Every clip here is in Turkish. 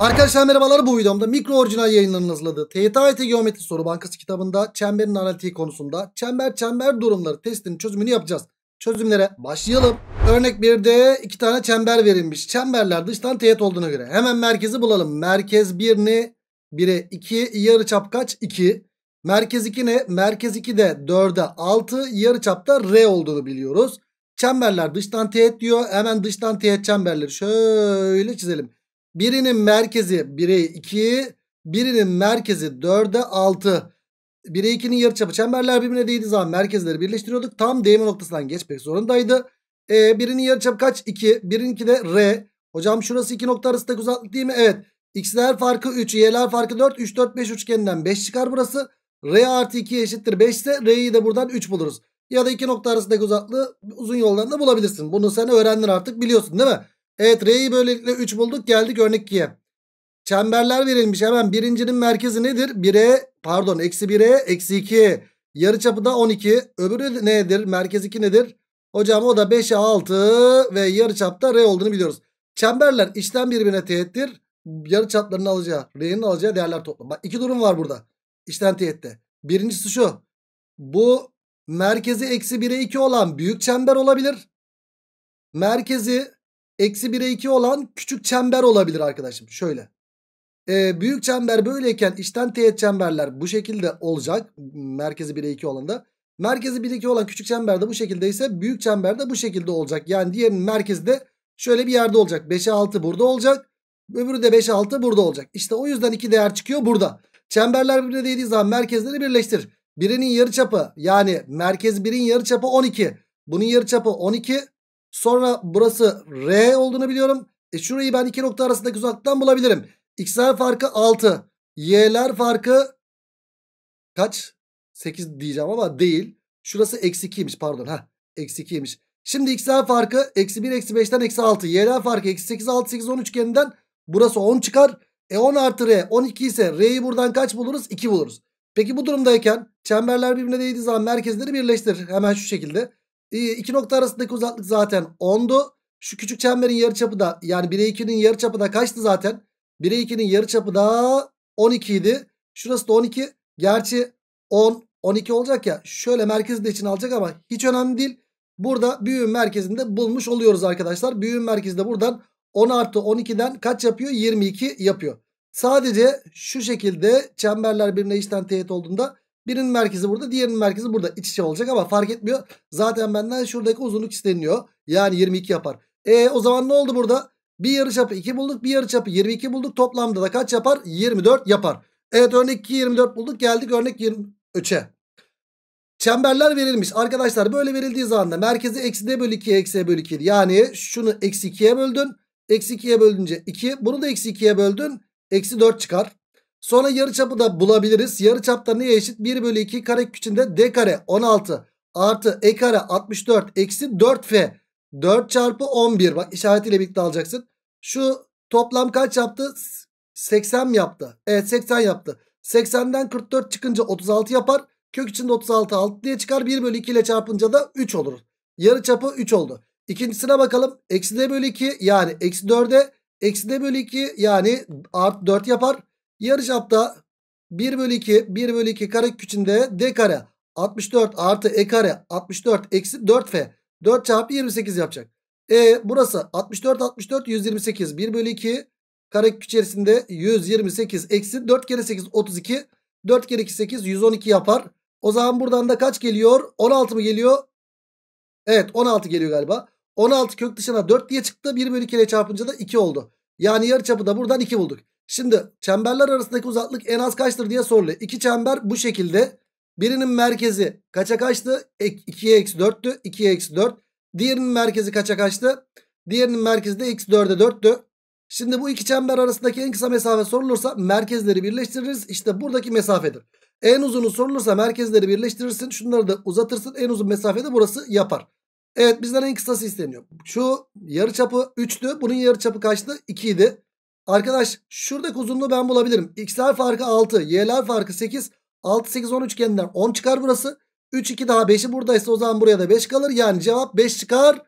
Arkadaşlar merhabalar bu videomda mikro orijinal yayınlarının hazırladığı TYT Geometri Soru Bankası kitabında çemberin analitiği konusunda çember çember durumları testinin çözümünü yapacağız. Çözümlere başlayalım. Örnek 1'de iki tane çember verilmiş. Çemberler dıştan teğet olduğuna göre. Hemen merkezi bulalım. Merkez 1 ne? 1'e 2. Yarı çap kaç? 2. Merkez 2 ne? Merkez 2 de 4'e 6. Yarı çapta R olduğunu biliyoruz. Çemberler dıştan teğet diyor. Hemen dıştan teğet çemberleri şöyle çizelim. Birinin merkezi 1'e 2. Birinin merkezi 4'e 6. 1'e 2'nin yarıçapı çemberler birbirine değdiği zaman merkezleri birleştiriyorduk. Tam değme noktasından geçmek zorundaydı. E, birinin yarıçapı kaç? 2. Birininki de R. Hocam şurası 2 nokta arasındaki uzaklık değil mi? Evet. X'ler farkı 3, Y'ler farkı 4. 3, 4, 5 üçgeninden 5 çıkar burası. R artı 2 eşittir 5 ise R'yi de buradan 3 buluruz. Ya da iki nokta arasındaki uzaklığı uzun yoldan da bulabilirsin. Bunu sen öğrendin artık biliyorsun değil mi? Evet R'yi böylelikle 3 bulduk geldik örnek 2'ye. Çemberler verilmiş hemen birincinin merkezi nedir? 1'e pardon eksi 1'e eksi 2. Yarı çapı da 12. Öbürü nedir? Merkez 2 nedir? Hocam o da 5'e 6 ve yarı çapta R olduğunu biliyoruz. Çemberler içten birbirine teğettir. Yarı çaplarını alacağı, R'nin alacağı değerler toplamı. Bak iki durum var burada. İçten teğette. Birincisi şu. Bu merkezi eksi 1'e 2 olan büyük çember olabilir. Merkezi Eksi 1'e 2 olan küçük çember olabilir arkadaşım. Şöyle. E, büyük çember böyleyken içten teğet çemberler bu şekilde olacak. Merkezi 1'e 2 olanda. Merkezi 1'e 2 olan küçük çember de bu şekilde ise büyük çember de bu şekilde olacak. Yani diğer merkezi de şöyle bir yerde olacak. 5'e 6 burada olacak. Öbürü de 5'e 6 burada olacak. İşte o yüzden iki değer çıkıyor burada. Çemberler birbirine değdiği zaman merkezleri birleştir. Birinin yarı yarıçapı yani merkez birin yarıçapı 12. Bunun yarı yarıçapı 12. Sonra burası R olduğunu biliyorum. E şurayı ben iki nokta arasındaki uzaktan bulabilirim. X'ler farkı 6. Y'ler farkı kaç? 8 diyeceğim ama değil. Şurası eksi 2'ymiş pardon. ha Eksi 2'ymiş. Şimdi x'ler farkı eksi 1 eksi 5'ten eksi 6. Y'ler farkı eksi 8 6 8 10 üçgeninden burası 10 çıkar. E 10 artı r 12 ise r'yi buradan kaç buluruz? 2 buluruz. Peki bu durumdayken çemberler birbirine değdiği zaman merkezleri birleştir. Hemen şu şekilde. İki nokta arasındaki uzaklık zaten 10'du. Şu küçük çemberin yarıçapı da yani 1'e 2'nin yarıçapı da kaçtı zaten? 1'e 2'nin yarıçapı da 12 idi. Şurası da 12. Gerçi 10, 12 olacak ya. Şöyle merkezi de için alacak ama hiç önemli değil. Burada büyüğün merkezinde bulmuş oluyoruz arkadaşlar. Büyüğün merkezinde buradan 10 artı 12'den kaç yapıyor? 22 yapıyor. Sadece şu şekilde çemberler birbirine içten teğet olduğunda Birinin merkezi burada diğerinin merkezi burada iç içe olacak ama fark etmiyor. Zaten benden şuradaki uzunluk isteniyor. Yani 22 yapar. E o zaman ne oldu burada? Bir yarı çapı 2 bulduk bir yarı çapı 22 bulduk. Toplamda da kaç yapar? 24 yapar. Evet örnek 2 24 bulduk geldik örnek 23'e. Çemberler verilmiş. Arkadaşlar böyle verildiği zaman da merkezi eksi d bölü 2 eksi e bölü 2. Yani şunu eksi 2'ye böldün. Eksi 2'ye bölünce 2. Bunu da eksi 2'ye böldün. Eksi 4 çıkar. Sonra yarıçapı da bulabiliriz. Yarıçap da neye eşit? 1 bölü 2 kare içinde d kare 16 artı e kare 64 eksi 4f. 4 çarpı 11 bak işaretiyle birlikte alacaksın. Şu toplam kaç yaptı? 80 mi yaptı? Evet 80 yaptı. 80'den 44 çıkınca 36 yapar. Kök içinde 36 6 diye çıkar. 1 bölü 2 ile çarpınca da 3 olur. Yarı çapı 3 oldu. İkincisine bakalım. Eksi d bölü 2 yani eksi 4'e eksi d bölü 2 yani artı 4 yapar. Yarıçapta 1 bölü 2 1 bölü 2 kare küçüğünde d kare 64 artı e kare 64 eksi 4f 4 çarpı 28 yapacak. E burası 64 64 128 1 bölü 2 karekök içerisinde 128 eksi 4 kere 8 32 4 kere 2 8 112 yapar. O zaman buradan da kaç geliyor? 16 mı geliyor? Evet 16 geliyor galiba. 16 kök dışına 4 diye çıktı. 1 bölü 2 ile çarpınca da 2 oldu. Yani yarı çapı da buradan 2 bulduk. Şimdi çemberler arasındaki uzaklık en az kaçtır diye soruluyor. İki çember bu şekilde. Birinin merkezi kaça kaçtı? 2'ye eksi 4'tü. 2'ye eksi 4. Diğerinin merkezi kaça kaçtı? Diğerinin merkezi de x 4'e 4'tü. Şimdi bu iki çember arasındaki en kısa mesafe sorulursa merkezleri birleştiririz. İşte buradaki mesafedir. En uzunu sorulursa merkezleri birleştirirsin. Şunları da uzatırsın. En uzun mesafede burası yapar. Evet bizden en kısası isteniyor. Şu yarıçapı 3'tü. Bunun yarıçapı kaçtı? 2 idi. Arkadaş şuradaki uzunluğu ben bulabilirim. X'ler farkı 6. Y'ler farkı 8. 6, 8, 10 üçgeninden 10 çıkar burası. 3, 2 daha 5'i buradaysa o zaman buraya da 5 kalır. Yani cevap 5 çıkar.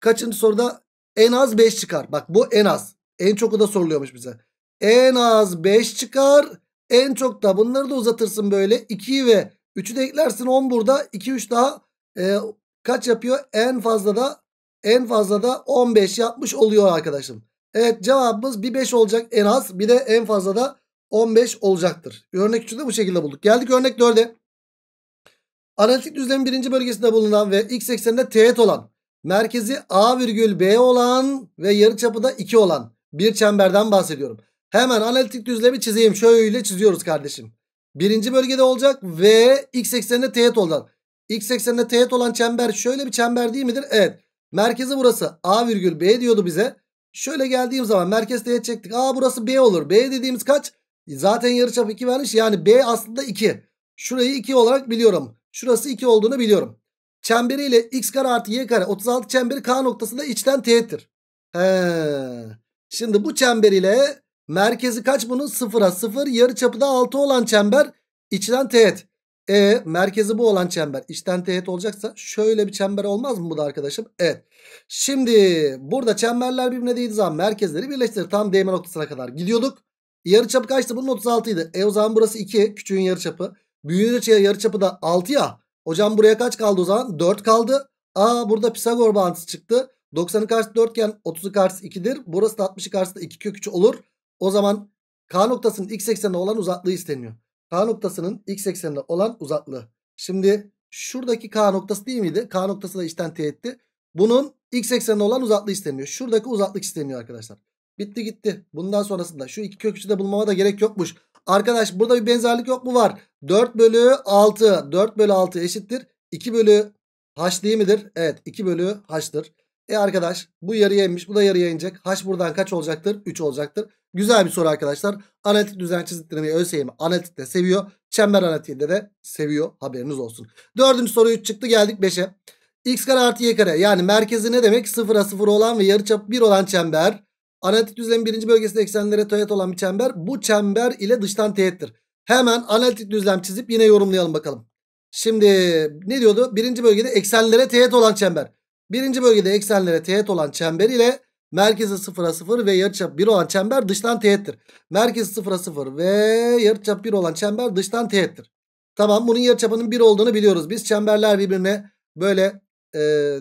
Kaçıncı soruda? En az 5 çıkar. Bak bu en az. En çok da soruluyormuş bize. En az 5 çıkar. En çok da bunları da uzatırsın böyle. 2'yi ve 3'ü de eklersin 10 burada. 2, 3 daha e, kaç yapıyor? En fazla da en fazla da 15 yapmış oluyor arkadaşım. Evet cevabımız bir 5 olacak en az bir de en fazla da 15 olacaktır. Örnek 3'ü de bu şekilde bulduk. Geldik örnek 4'e. Analitik düzlemin birinci bölgesinde bulunan ve x ekseninde teğet olan, merkezi A virgül B olan ve yarıçapı da 2 olan bir çemberden bahsediyorum. Hemen analitik düzlemi çizeyim. Şöyle çiziyoruz kardeşim. Birinci bölgede olacak ve x ekseninde teğet olan. X ekseninde teğet olan çember şöyle bir çember değil midir? Evet. Merkezi burası. A virgül B diyordu bize. Şöyle geldiğim zaman merkez teğet çektik. Aa burası B olur. B dediğimiz kaç? Zaten yarıçap 2 vermiş. Yani B aslında 2. Şurayı 2 olarak biliyorum. Şurası 2 olduğunu biliyorum. Çemberiyle x kare artı y kare 36 çemberi k noktasında içten teğettir. Şimdi bu çemberiyle merkezi kaç bunun? Sıfıra sıfır. yarıçapı da 6 olan çember içten teğet. E merkezi bu olan çember içten teğet olacaksa şöyle bir çember olmaz mı bu da arkadaşım? Evet. Şimdi burada çemberler birbirine değdiği zaman merkezleri birleştirir. Tam değme noktasına kadar gidiyorduk. Yarı çapı kaçtı? Bunun 36 idi. E o zaman burası 2. Küçüğün yarı çapı. Büyüğün şey, yarı çapı da 6 ya. Hocam buraya kaç kaldı o zaman? 4 kaldı. Aa burada Pisagor bağıntısı çıktı. 90'ın karşısı 4 iken 30'u karşısı 2'dir. Burası da 60'ı karşısı da 2 kök 3 olur. O zaman K noktasının x eksenine olan uzaklığı isteniyor. K noktasının x eksenine olan uzaklığı. Şimdi şuradaki K noktası değil miydi? K noktası da içten teğetti. Bunun x eksenine olan uzaklığı isteniyor. Şuradaki uzaklık isteniyor arkadaşlar. Bitti gitti. Bundan sonrasında şu iki kökücü de bulmama da gerek yokmuş. Arkadaş burada bir benzerlik yok mu var? 4 bölü 6. 4 bölü 6 eşittir. 2 bölü h değil midir? Evet 2 bölü h'tır. E arkadaş bu yarıya inmiş bu da yarıya inecek. H buradan kaç olacaktır? 3 olacaktır. Güzel bir soru arkadaşlar. Analitik düzen çiziklemeyi ÖSYM de seviyor. Çember analitiğinde de seviyor. Haberiniz olsun. Dördüncü soru 3 çıktı geldik 5'e. X kare artı Y kare yani merkezi ne demek? 0'a 0 olan ve yarıçapı 1 olan çember. Analitik düzlemin birinci bölgesinde eksenlere teğet olan bir çember. Bu çember ile dıştan teğettir. Hemen analitik düzlem çizip yine yorumlayalım bakalım. Şimdi ne diyordu? Birinci bölgede eksenlere teğet olan çember. Birinci bölgede eksenlere teğet olan çember ile merkezi 0'a 0 ve yarıçap 1 olan çember dıştan teğettir. Merkezi 0'a 0 ve yarıçap 1 olan çember dıştan teğettir. Tamam bunun yarıçapının 1 olduğunu biliyoruz. Biz çemberler birbirine böyle e,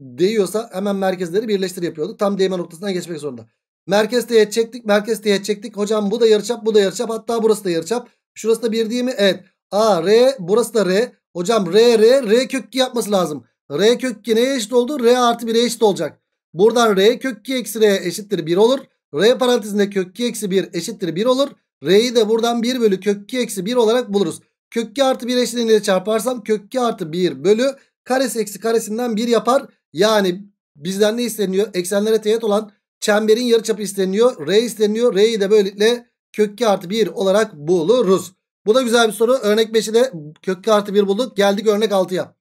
değiyorsa hemen merkezleri birleştir yapıyorduk. Tam değme noktasına geçmek zorunda. Merkez teğet çektik, merkez teğet çektik. Hocam bu da yarıçap, bu da yarıçap. Hatta burası da yarıçap. Şurası da 1 değil mi? Evet. A, R, burası da R. Hocam R, R, R kök yapması lazım. R kök 2 neye eşit oldu? R artı 1'e eşit olacak. Buradan R kök 2 eksi R eşittir 1 olur. R parantezinde kök 2 eksi 1 eşittir 1 olur. R'yi de buradan 1 bölü kök 2 eksi 1 olarak buluruz. Kök 2 artı 1 eşitliğinde çarparsam kök 2 artı 1 bölü karesi eksi karesinden 1 yapar. Yani bizden ne isteniyor? Eksenlere teğet olan çemberin yarıçapı isteniyor. R isteniyor. R'yi de böylelikle kök 2 artı 1 olarak buluruz. Bu da güzel bir soru. Örnek 5'i de kök 2 artı 1 bulduk. Geldik örnek 6'ya.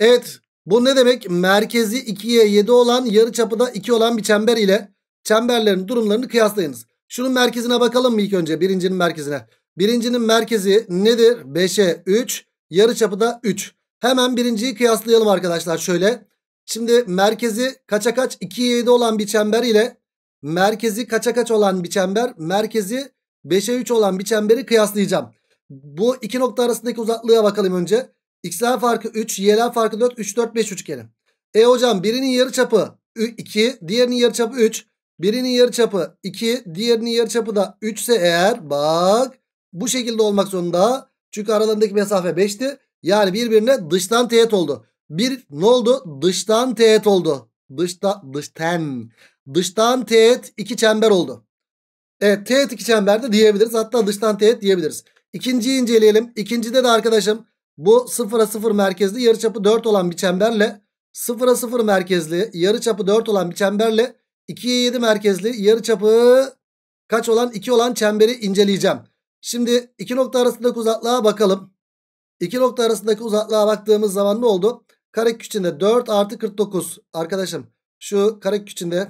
Evet bu ne demek? Merkezi 2'ye 7 olan yarı çapı da 2 olan bir çember ile çemberlerin durumlarını kıyaslayınız. Şunun merkezine bakalım mı ilk önce birincinin merkezine. Birincinin merkezi nedir? 5'e 3 yarı çapı da 3. Hemen birinciyi kıyaslayalım arkadaşlar şöyle. Şimdi merkezi kaça kaç 2'ye 7 olan bir çember ile merkezi kaça kaç olan bir çember merkezi 5'e 3 olan bir çemberi kıyaslayacağım. Bu iki nokta arasındaki uzaklığa bakalım önce. X'ler farkı 3, Y'ler farkı 4, 3, 4, 5 üçgeni. E hocam birinin yarı çapı 2, diğerinin yarı çapı 3. Birinin yarı çapı 2, diğerinin yarı çapı da 3 ise eğer bak bu şekilde olmak zorunda. Çünkü aralarındaki mesafe 5'ti. Yani birbirine dıştan teğet oldu. Bir ne oldu? Dıştan teğet oldu. Dışta, dışten. Dıştan teğet iki çember oldu. Evet teğet iki çember de diyebiliriz. Hatta dıştan teğet diyebiliriz. İkinciyi inceleyelim. İkincide de arkadaşım bu 0'a 0 merkezli yarıçapı 4 olan bir çemberle 0'a 0 merkezli yarıçapı 4 olan bir çemberle 2'ye 7 merkezli yarıçapı kaç olan 2 olan çemberi inceleyeceğim. Şimdi iki nokta arasındaki uzaklığa bakalım. İki nokta arasındaki uzaklığa baktığımız zaman ne oldu? Karekök içinde 4 artı 49. Arkadaşım şu karekök içinde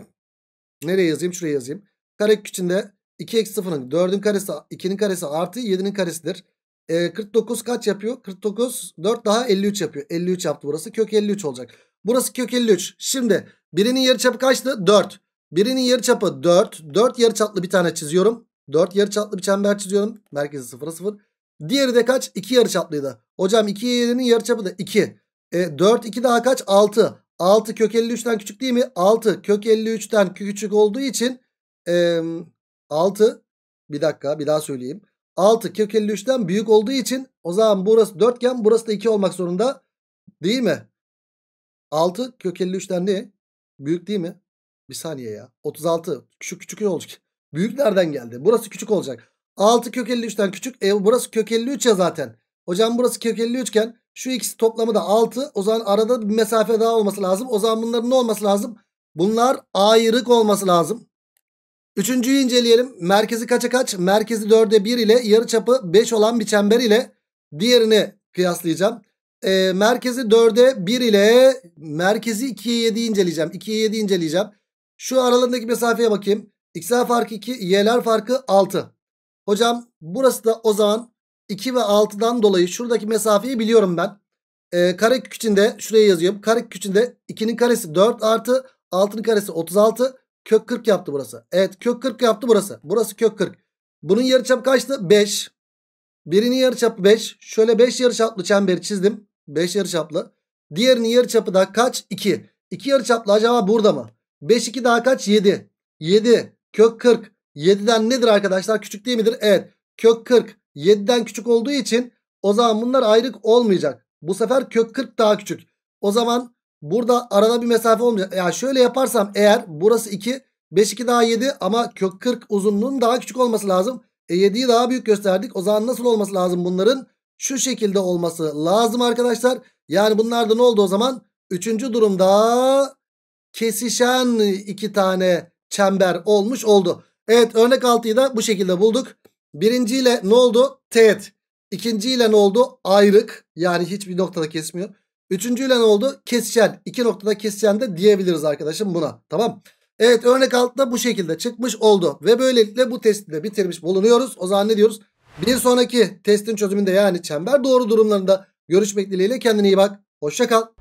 nereye yazayım? Şuraya yazayım. Karekök içinde 2 eksi 0'ın 4'ün karesi 2'nin karesi artı 7'nin karesidir. E, ee, 49 kaç yapıyor? 49 4 daha 53 yapıyor. 53 yaptı burası. Kök 53 olacak. Burası kök 53. Şimdi birinin yarıçapı kaçtı? 4. Birinin yarıçapı 4. 4 yarıçaplı bir tane çiziyorum. 4 yarıçaplı bir çember çiziyorum. Merkezi 0, 0. Diğeri de kaç? 2 yarıçaplıydı. Hocam 2'nin yarıçapı da 2. E, 4 2 daha kaç? 6. 6 kök 53'ten küçük değil mi? 6 kök 53'ten küçük olduğu için e, 6 bir dakika bir daha söyleyeyim. 6 kök 53'ten büyük olduğu için o zaman burası dörtgen burası da 2 olmak zorunda değil mi? 6 kök 53'ten ne? Büyük değil mi? Bir saniye ya. 36 şu küçük ne olacak? Büyük nereden geldi? Burası küçük olacak. 6 kök 53'ten küçük. E burası kök 53 ya zaten. Hocam burası kök 53 iken şu ikisi toplamı da 6. O zaman arada bir mesafe daha olması lazım. O zaman bunların ne olması lazım? Bunlar ayrık olması lazım. Üçüncüyü inceleyelim. Merkezi kaça kaç? Merkezi 4'e 1 ile yarı çapı 5 olan bir çember ile diğerini kıyaslayacağım. E, merkezi 4'e 1 ile merkezi 2'ye 7 inceleyeceğim. 2'ye 7 inceleyeceğim. Şu aralarındaki mesafeye bakayım. X'ler farkı 2, Y'ler farkı 6. Hocam burası da o zaman 2 ve 6'dan dolayı şuradaki mesafeyi biliyorum ben. E, ee, kare içinde şuraya yazıyorum. Kare içinde 2'nin karesi 4 artı 6'nın karesi 36. Kök 40 yaptı burası. Evet kök 40 yaptı burası. Burası kök 40. Bunun yarıçapı kaçtı? 5. Birinin yarıçapı 5. Şöyle 5 yarıçaplı çemberi çizdim. 5 yarıçaplı. Diğerinin yarıçapı da kaç? 2. 2 yarıçaplı acaba burada mı? 5 2 daha kaç? 7. 7. Kök 40. 7'den nedir arkadaşlar? Küçük değil midir? Evet. Kök 40. 7'den küçük olduğu için o zaman bunlar ayrık olmayacak. Bu sefer kök 40 daha küçük. O zaman Burada arada bir mesafe olmayacak. Yani şöyle yaparsam eğer burası 2. 5 2 daha 7 ama kök 40 uzunluğun daha küçük olması lazım. E 7'yi daha büyük gösterdik. O zaman nasıl olması lazım bunların? Şu şekilde olması lazım arkadaşlar. Yani bunlar da ne oldu o zaman? Üçüncü durumda kesişen iki tane çember olmuş oldu. Evet örnek 6'yı da bu şekilde bulduk. Birinciyle ne oldu? Teğet. İkinciyle ne oldu? Ayrık. Yani hiçbir noktada kesmiyor. Üçüncüyle ne oldu? Kesişen. İki noktada kesişen de diyebiliriz arkadaşım buna. Tamam. Evet örnek altında bu şekilde çıkmış oldu. Ve böylelikle bu testi de bitirmiş bulunuyoruz. O zaman ne diyoruz? Bir sonraki testin çözümünde yani çember doğru durumlarında görüşmek dileğiyle kendine iyi bak. Hoşça kal.